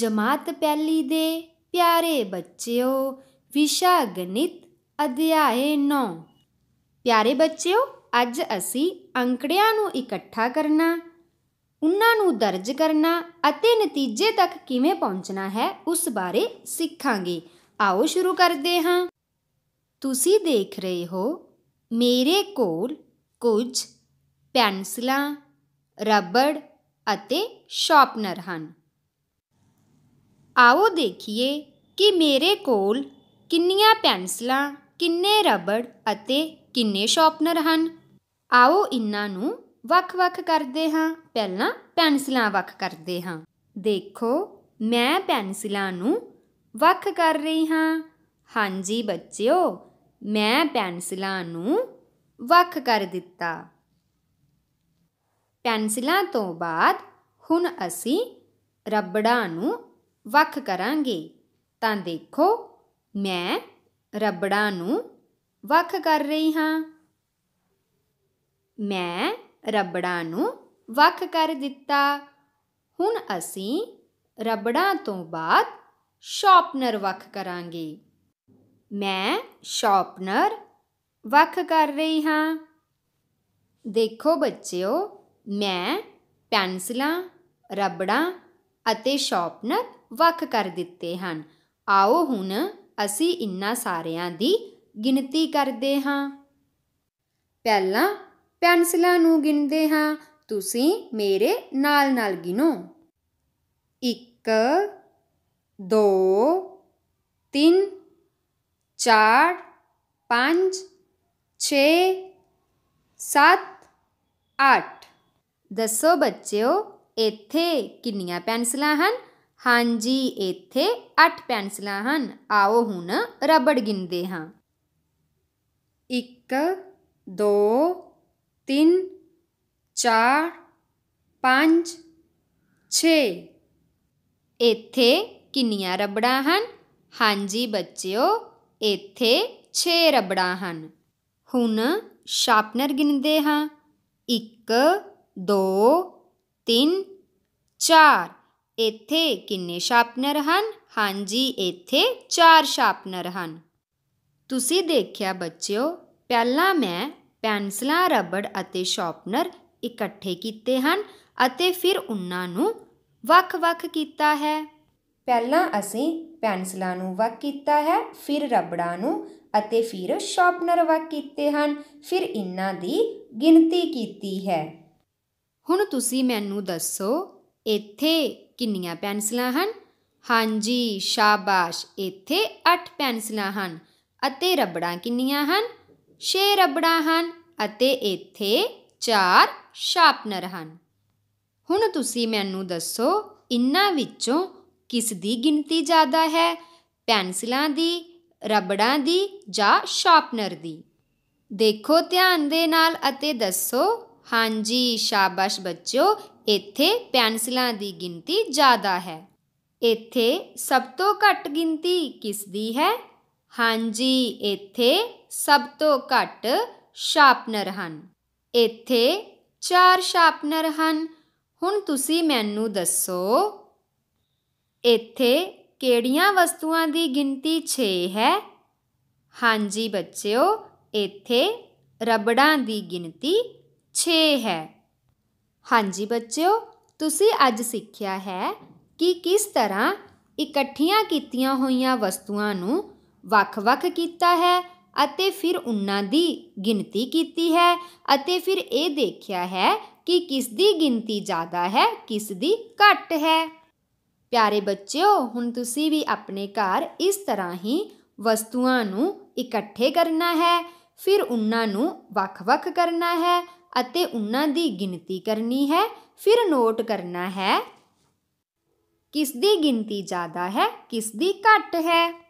ਜਮਾਤ ਪਹਿਲੀ ਦੇ ਪਿਆਰੇ ਬੱਚਿਓ ਵਿਸ਼ਾ ਗਣਿਤ ਅਧਿਆਏ 9 ਪਿਆਰੇ ਬੱਚਿਓ ਅੱਜ ਅਸੀਂ ਅੰਕੜਿਆਂ ਨੂੰ ਇਕੱਠਾ ਕਰਨਾ ਉਹਨਾਂ ਨੂੰ ਦਰਜ ਕਰਨਾ ਅਤੇ ਨਤੀਜੇ ਤੱਕ ਕਿਵੇਂ ਪਹੁੰਚਣਾ ਹੈ ਉਸ ਬਾਰੇ ਸਿੱਖਾਂਗੇ ਆਓ ਸ਼ੁਰੂ ਕਰਦੇ ਹਾਂ ਤੁਸੀਂ ਦੇਖ ਰਹੇ ਹੋ ਮੇਰੇ ਕੋਲ ਕੁਝ ਪੈਨਸਲਾਂ ਰਬੜ ਅਤੇ ਸ਼ਾਰਪਨਰ ਹਨ ਆਓ ਦੇਖੀਏ ਕਿ ਮੇਰੇ ਕੋਲ ਕਿੰਨੀਆਂ ਪੈਨਸਲਾਂ ਕਿੰਨੇ ਰਬੜ ਅਤੇ ਕਿੰਨੇ ਸ਼ਾਰਪਨਰ ਹਨ ਆਓ ਇਹਨਾਂ ਨੂੰ ਵੱਖ-ਵੱਖ ਕਰਦੇ ਹਾਂ ਪਹਿਲਾਂ ਪੈਨਸਲਾਂ ਵੱਖ ਕਰਦੇ ਹਾਂ ਦੇਖੋ ਮੈਂ ਪੈਨਸਲਾਂ ਨੂੰ ਵੱਖ ਕਰ ਰਹੀ ਹਾਂ ਹਾਂਜੀ ਬੱਚਿਓ ਮੈਂ ਪੈਨਸਲਾਂ ਨੂੰ ਵੱਖ ਕਰ ਦਿੱਤਾ ਪੈਨਸਲਾਂ ਤੋਂ ਬਾਅਦ ਹੁਣ ਅਸੀਂ ਰਬੜਾਂ ਨੂੰ ਵੱਖ ਕਰਾਂਗੇ ਤਾਂ ਦੇਖੋ ਮੈਂ ਰਬੜਾਂ ਨੂੰ ਵੱਖ ਕਰ ਰਹੀ ਹਾਂ ਮੈਂ ਰਬੜਾਂ ਨੂੰ ਵੱਖ ਕਰ ਦਿੱਤਾ ਹੁਣ ਅਸੀਂ ਰਬੜਾਂ ਤੋਂ ਬਾਅਦ ਸ਼ਾਰਪਨਰ ਵੱਖ ਕਰਾਂਗੇ ਮੈਂ ਸ਼ਾਰਪਨਰ ਵੱਖ ਕਰ ਰਹੀ ਹਾਂ ਦੇਖੋ ਬੱਚਿਓ ਮੈਂ ਪੈਨਸਲਾਂ ਰਬੜਾਂ ਅਤੇ ਸ਼ਾਰਪਨਰ ਵੱਖ ਕਰ ਦਿੱਤੇ ਹਨ ਆਓ ਹੁਣ ਅਸੀਂ ਇਨ੍ਹਾਂ ਸਾਰਿਆਂ ਦੀ ਗਿਣਤੀ ਕਰਦੇ ਹਾਂ ਪਹਿਲਾਂ ਪੈਨਸਲਾਂ ਨੂੰ ਗਿਣਦੇ ਹਾਂ ਤੁਸੀਂ ਮੇਰੇ ਨਾਲ ਨਾਲ ਗਿਨੋ 1 2 3 4 5 6 7 8 ਦੱਸੋ ਬੱਚਿਓ ਇੱਥੇ ਕਿੰਨੀਆਂ ਪੈਨਸਲਾਂ ਹਨ ਹਾਂਜੀ ਇੱਥੇ 8 ਪੈਨਸਲਾਂ ਹਨ ਆਓ ਹੁਣ ਰਬੜ ਗਿਣਦੇ ਹਾਂ 1 2 3 4 5 6 ਇੱਥੇ ਕਿੰਨੀਆਂ ਰਬੜਾਂ ਹਨ ਹਾਂਜੀ ਬੱਚਿਓ ਇੱਥੇ 6 ਰਬੜਾਂ ਹਨ ਹੁਣ ਸ਼ਾਰਪਨਰ ਗਿਣਦੇ ਹਾਂ 1 2 3 4 ਇੱਥੇ ਕਿੰਨੇ ਸ਼ਾਪਨਰ ਹਨ ਹਾਂਜੀ ਇੱਥੇ 4 ਸ਼ਾਪਨਰ ਹਨ ਤੁਸੀਂ ਦੇਖਿਆ ਬੱਚਿਓ ਪਹਿਲਾਂ ਮੈਂ ਪੈਨਸਲਾਂ ਰਬੜ ਅਤੇ ਸ਼ਾਪਨਰ ਇਕੱਠੇ ਕੀਤੇ ਹਨ ਅਤੇ ਫਿਰ ਉਹਨਾਂ ਨੂੰ ਵੱਖ-ਵੱਖ ਕੀਤਾ ਹੈ ਪਹਿਲਾਂ ਅਸੀਂ ਪੈਨਸਲਾਂ ਨੂੰ ਵੱਖ ਕੀਤਾ ਹੈ ਫਿਰ ਰਬੜਾਂ ਨੂੰ ਅਤੇ ਫਿਰ ਸ਼ਾਪਨਰ ਵੱਖ ਕੀਤੇ ਹਨ ਫਿਰ ਇਹਨਾਂ ਦੀ ਗਿਣਤੀ ਕੀਤੀ ਹੈ ਹੁਣ ਤੁਸੀਂ ਮੈਨੂੰ ਦੱਸੋ ਇੱਥੇ ਕਿੰਨੀਆਂ ਪੈਨਸਲਾਂ ਹਨ ਹਾਂਜੀ ਸ਼ਾਬਾਸ਼ ਇੱਥੇ 8 ਪੈਨਸਲਾਂ ਹਨ ਅਤੇ ਰਬੜਾਂ ਕਿੰਨੀਆਂ ਹਨ 6 ਰਬੜਾਂ ਹਨ ਅਤੇ ਇੱਥੇ 4 ਸ਼ਾਰਪਨਰ ਹਨ ਹੁਣ ਤੁਸੀਂ ਮੈਨੂੰ ਦੱਸੋ ਇਨ੍ਹਾਂ ਵਿੱਚੋਂ ਕਿਸ ਦੀ ਗਿਣਤੀ ਜ਼ਿਆਦਾ ਹੈ ਪੈਨਸਲਾਂ ਦੀ ਰਬੜਾਂ ਦੀ ਜਾਂ ਸ਼ਾਰਪਨਰ ਦੀ ਦੇਖੋ ਧਿਆਨ ਦੇ ਨਾਲ ਅਤੇ ਦੱਸੋ ਹਾਂਜੀ ਸ਼ਾਬਾਸ਼ ਬੱਚਿਓ ਇੱਥੇ ਪੈਨਸਲਾਂ ਦੀ ਗਿਣਤੀ ਜ਼ਿਆਦਾ ਹੈ ਇੱਥੇ ਸਭ ਤੋਂ ਘੱਟ ਗਿਣਤੀ ਕਿਸ ਦੀ ਹੈ ਹਾਂਜੀ ਇੱਥੇ ਸਭ ਤੋਂ ਘੱਟ ਸ਼ਾਰਪਨਰ ਹਨ ਇੱਥੇ ਚਾਰ ਸ਼ਾਰਪਨਰ ਹਨ ਹੁਣ ਤੁਸੀਂ ਮੈਨੂੰ ਦੱਸੋ ਇੱਥੇ ਕਿਹੜੀਆਂ ਵਸਤੂਆਂ ਦੀ ਗਿਣਤੀ 6 ਹੈ ਹਾਂਜੀ ਬੱਚਿਓ ਇੱਥੇ ਰਬੜਾਂ ਦੀ ਗਿਣਤੀ 6 ਹੈ ਹਾਂਜੀ ਬੱਚਿਓ ਤੁਸੀਂ ਅੱਜ ਸਿੱਖਿਆ ਹੈ ਕਿ ਕਿਸ ਤਰ੍ਹਾਂ ਇਕੱਠੀਆਂ ਕੀਤੀਆਂ ਹੋਈਆਂ ਵਸਤੂਆਂ ਨੂੰ ਵੱਖ-ਵੱਖ ਕੀਤਾ ਹੈ ਅਤੇ ਫਿਰ ਉਹਨਾਂ ਦੀ ਗਿਣਤੀ ਕੀਤੀ ਹੈ ਅਤੇ ਫਿਰ ਇਹ ਦੇਖਿਆ ਹੈ ਕਿ ਕਿਸ ਦੀ ਗਿਣਤੀ ਜ਼ਿਆਦਾ ਹੈ ਕਿਸ ਦੀ ਘੱਟ ਹੈ ਪਿਆਰੇ ਬੱਚਿਓ ਹੁਣ ਤੁਸੀਂ ਵੀ ਆਪਣੇ ਘਰ ਇਸ ਤਰ੍ਹਾਂ ਹੀ ਵਸਤੂਆਂ ਨੂੰ ਇਕੱਠੇ ਕਰਨਾ ਹੈ ਫਿਰ ਉਹਨਾਂ ਨੂੰ ਵੱਖ-ਵੱਖ ਕਰਨਾ ਹੈ ਅਤੇ ਉਹਨਾਂ ਦੀ ਗਿਣਤੀ ਕਰਨੀ ਹੈ ਫਿਰ ਨੋਟ ਕਰਨਾ ਹੈ ਕਿਸ ਦੀ ਗਿਣਤੀ ਜ਼ਿਆਦਾ ਹੈ ਕਿਸ ਦੀ ਘੱਟ ਹੈ